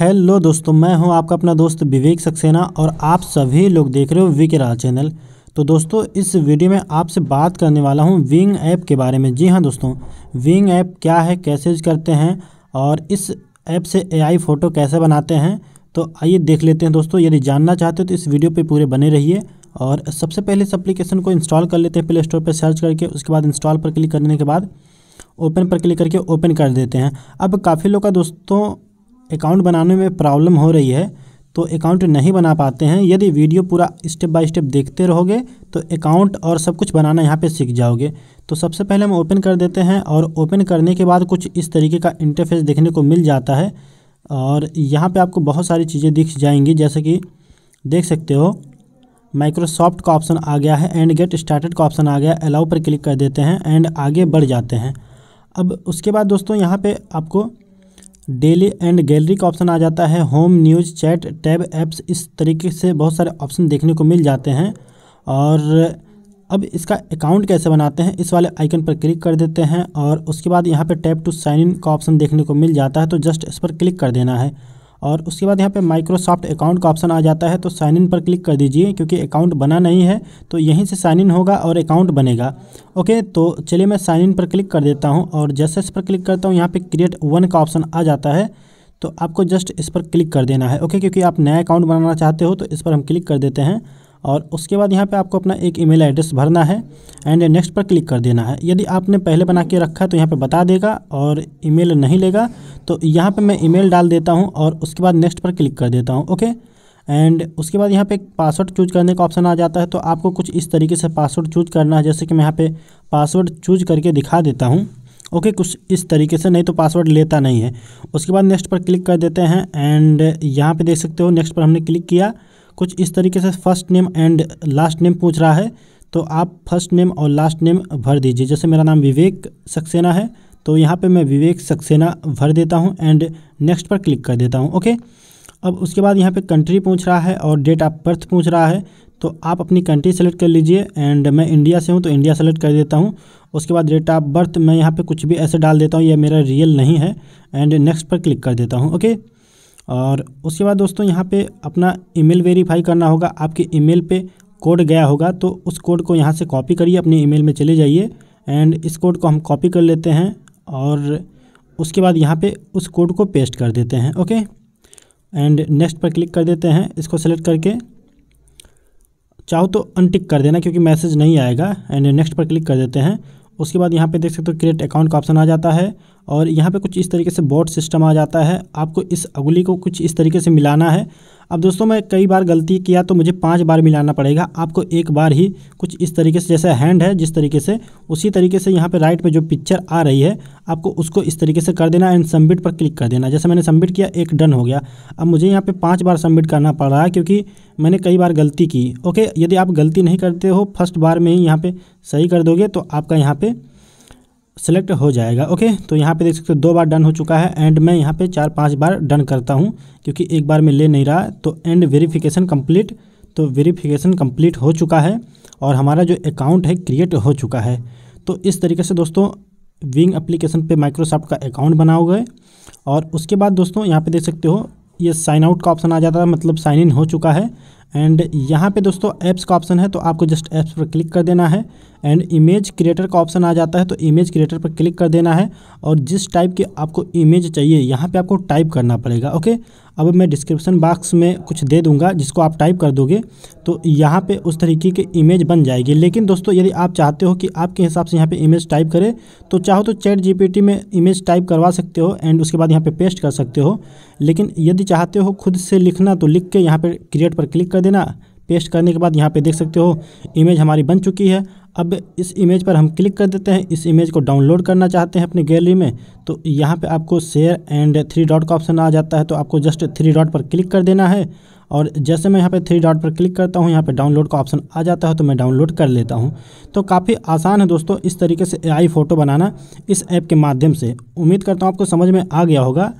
hello दोस्तों मैं हूं आपका अपना दोस्त विवेक सक्सेना और आप सभी लोग देख रहे हो वी के राज चैनल तो दोस्तों इस वीडियो में आपसे बात करने वाला हूं विंग ऐप के बारे में जी हां दोस्तों विंग ऐप क्या है कैसे यूज करते हैं और इस ऐप से एआई फ़ोटो कैसे बनाते हैं तो आइए देख लेते हैं दोस्तों यदि जानना चाहते हो तो इस वीडियो पर पूरे बने रहिए और सबसे पहले इस अप्लीकेशन को इंस्टॉल कर लेते हैं प्ले स्टोर पर सर्च करके उसके बाद इंस्टॉल पर क्लिक करने के बाद ओपन पर क्लिक करके ओपन कर देते हैं अब काफ़ी लोग का दोस्तों अकाउंट बनाने में प्रॉब्लम हो रही है तो अकाउंट नहीं बना पाते हैं यदि वीडियो पूरा स्टेप बाय स्टेप देखते रहोगे तो अकाउंट और सब कुछ बनाना यहाँ पे सीख जाओगे तो सबसे पहले हम ओपन कर देते हैं और ओपन करने के बाद कुछ इस तरीके का इंटरफेस देखने को मिल जाता है और यहाँ पे आपको बहुत सारी चीज़ें दिख जाएंगी जैसे कि देख सकते हो माइक्रोसॉफ्ट का ऑप्शन आ गया है एंड गेट स्टार्टेड का ऑप्शन आ गया अलाउ पर क्लिक कर देते हैं एंड आगे बढ़ जाते हैं अब उसके बाद दोस्तों यहाँ पर आपको डेली एंड गैलरी का ऑप्शन आ जाता है home news chat tab apps इस तरीके से बहुत सारे ऑप्शन देखने को मिल जाते हैं और अब इसका अकाउंट कैसे बनाते हैं इस वाले आइकन पर क्लिक कर देते हैं और उसके बाद यहाँ पर टैप टू साइन इन का ऑप्शन देखने को मिल जाता है तो जस्ट इस पर क्लिक कर देना है और उसके बाद यहाँ पे माइक्रोसॉफ्ट अकाउंट का ऑप्शन आ जाता है तो साइन इन पर क्लिक कर दीजिए क्योंकि अकाउंट बना नहीं है तो यहीं से साइन इन होगा और अकाउंट बनेगा ओके तो चलिए मैं साइन इन पर क्लिक कर देता हूँ और जैसे इस पर क्लिक करता हूँ यहाँ पर क्रिएट वन का ऑप्शन आ जाता है तो आपको जस्ट इस पर क्लिक कर देना है ओके क्योंकि आप नया अकाउंट बनाना चाहते हो तो इस पर हम क्लिक कर देते हैं और उसके बाद यहाँ पे आपको अपना एक ईमेल एड्रेस भरना है एंड नेक्स्ट पर क्लिक कर देना है यदि आपने पहले बना के रखा है तो यहाँ पे बता देगा और ईमेल नहीं लेगा तो यहाँ पे मैं ईमेल डाल देता हूँ और उसके बाद नेक्स्ट पर क्लिक कर देता हूँ ओके एंड उसके बाद यहाँ पे एक पासवर्ड चूज करने का ऑप्शन आ जाता है तो आपको कुछ इस तरीके से पासवर्ड चूज करना है जैसे कि मैं यहाँ पर पासवर्ड चूज करके दिखा देता हूँ ओके कुछ इस तरीके से नहीं तो पासवर्ड लेता नहीं है उसके बाद नेक्स्ट पर क्लिक कर देते हैं एंड यहाँ पे देख सकते हो नेक्स्ट पर हमने क्लिक किया कुछ इस तरीके से first name and last name पूछ रहा है तो आप फर्स्ट नेम और लास्ट नेम भर दीजिए जैसे मेरा नाम विवेक सक्सेना है तो यहाँ पे मैं विवेक सक्सेना भर देता हूँ एंड नेक्स्ट पर क्लिक कर देता हूँ ओके अब उसके बाद यहाँ पे कंट्री पूछ रहा है और डेट ऑफ बर्थ पूछ रहा है तो आप अपनी कंट्री सेलेक्ट कर लीजिए एंड मैं इंडिया से हूँ तो इंडिया सेलेक्ट कर देता हूँ उसके बाद डेट ऑफ बर्थ मैं यहाँ पे कुछ भी ऐसे डाल देता हूँ यह मेरा रियल नहीं है एंड नेक्स्ट पर क्लिक कर देता हूँ ओके और उसके बाद दोस्तों यहाँ पे अपना ईमेल वेरीफाई करना होगा आपके ईमेल पे कोड गया होगा तो उस कोड को यहाँ से कॉपी करिए अपने ईमेल में चले जाइए एंड इस कोड को हम कॉपी कर लेते हैं और उसके बाद यहाँ पे उस कोड को पेस्ट कर देते हैं ओके एंड नेक्स्ट पर क्लिक कर देते हैं इसको सेलेक्ट करके चाहो तो अनटिक कर देना क्योंकि मैसेज नहीं आएगा एंड नेक्स्ट पर क्लिक कर देते हैं उसके बाद यहाँ पे देख सकते हो क्रिएट अकाउंट का ऑप्शन आ जाता है और यहाँ पे कुछ इस तरीके से बोर्ड सिस्टम आ जाता है आपको इस अगली को कुछ इस तरीके से मिलाना है अब दोस्तों मैं कई बार गलती किया तो मुझे पांच बार मिलाना पड़ेगा आपको एक बार ही कुछ इस तरीके से जैसे हैंड है जिस तरीके से उसी तरीके से यहाँ पे राइट में जो पिक्चर आ रही है आपको उसको इस तरीके से कर देना एंड सबमिट पर क्लिक कर देना जैसे मैंने सबमिट किया एक डन हो गया अब मुझे यहाँ पे पाँच बार सबमिट करना पड़ रहा है क्योंकि मैंने कई बार गलती की ओके यदि आप गलती नहीं करते हो फर्स्ट बार में ही यहाँ पर सही कर दोगे तो आपका यहाँ पर सेलेक्ट हो जाएगा ओके तो यहाँ पे देख सकते हो दो बार डन हो चुका है एंड मैं यहाँ पे चार पांच बार डन करता हूँ क्योंकि एक बार में ले नहीं रहा तो एंड वेरिफिकेशन कंप्लीट तो वेरिफिकेशन कंप्लीट हो चुका है और हमारा जो अकाउंट है क्रिएट हो चुका है तो इस तरीके से दोस्तों विंग एप्लीकेशन पर माइक्रोसॉफ्ट का अकाउंट बनाओगे और उसके बाद दोस्तों यहाँ पे देख सकते हो ये साइन आउट का ऑप्शन आ जाता है मतलब साइन इन हो चुका है एंड यहाँ पे दोस्तों ऐप्स का ऑप्शन है तो आपको जस्ट ऐप्स पर क्लिक कर देना है एंड इमेज क्रिएटर का ऑप्शन आ जाता है तो इमेज क्रिएटर पर क्लिक कर देना है और जिस टाइप की आपको इमेज चाहिए यहाँ पे आपको टाइप करना पड़ेगा ओके अब मैं डिस्क्रिप्शन बॉक्स में कुछ दे दूंगा जिसको आप टाइप कर दोगे तो यहाँ पर उस तरीके की इमेज बन जाएगी लेकिन दोस्तों यदि आप चाहते हो कि आपके हिसाब से यहाँ पर इमेज टाइप करें तो चाहो तो चैट जी में इमेज टाइप करवा सकते हो एंड उसके बाद यहाँ पर पेस्ट कर सकते हो लेकिन यदि चाहते हो खुद से लिखना तो लिख के यहाँ पर क्रिएट पर क्लिक कर कर देना पेस्ट करने के बाद यहाँ पे देख सकते हो इमेज हमारी बन चुकी है अब इस इमेज पर हम क्लिक कर देते हैं इस इमेज को डाउनलोड करना चाहते हैं अपनी गैलरी में तो यहाँ पे आपको शेयर एंड थ्री डॉट का ऑप्शन आ जाता है तो आपको जस्ट थ्री डॉट पर क्लिक कर देना है और जैसे मैं यहाँ पे थ्री डॉट पर क्लिक करता हूँ यहाँ पे डाउनलोड का ऑप्शन आ जाता है तो मैं डाउनलोड कर लेता हूँ तो काफ़ी आसान है दोस्तों इस तरीके से ए फ़ोटो बनाना इस ऐप के माध्यम से उम्मीद करता हूँ आपको समझ में आ गया होगा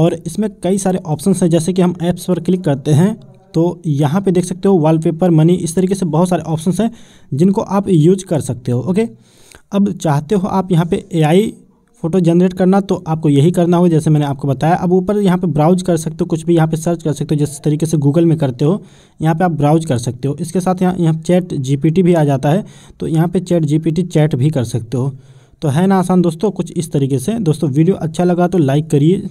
और इसमें कई सारे ऑप्शन हैं जैसे कि हम ऐप्स पर क्लिक करते हैं तो यहाँ पे देख सकते हो वॉलपेपर मनी इस तरीके से बहुत सारे ऑप्शंस हैं जिनको आप यूज कर सकते हो ओके अब चाहते हो आप यहाँ पे एआई फ़ोटो जनरेट करना तो आपको यही करना हो जैसे मैंने आपको बताया अब ऊपर यहाँ पे ब्राउज कर सकते हो कुछ भी यहाँ पे सर्च कर सकते हो जिस तरीके से गूगल में करते हो यहाँ पे आप ब्राउज कर सकते हो इसके साथ यहाँ यहाँ चैट जी भी आ जाता है तो यहाँ पर चैट जी चैट भी कर सकते हो तो है ना आसान दोस्तों कुछ इस तरीके से दोस्तों वीडियो अच्छा लगा तो लाइक करिए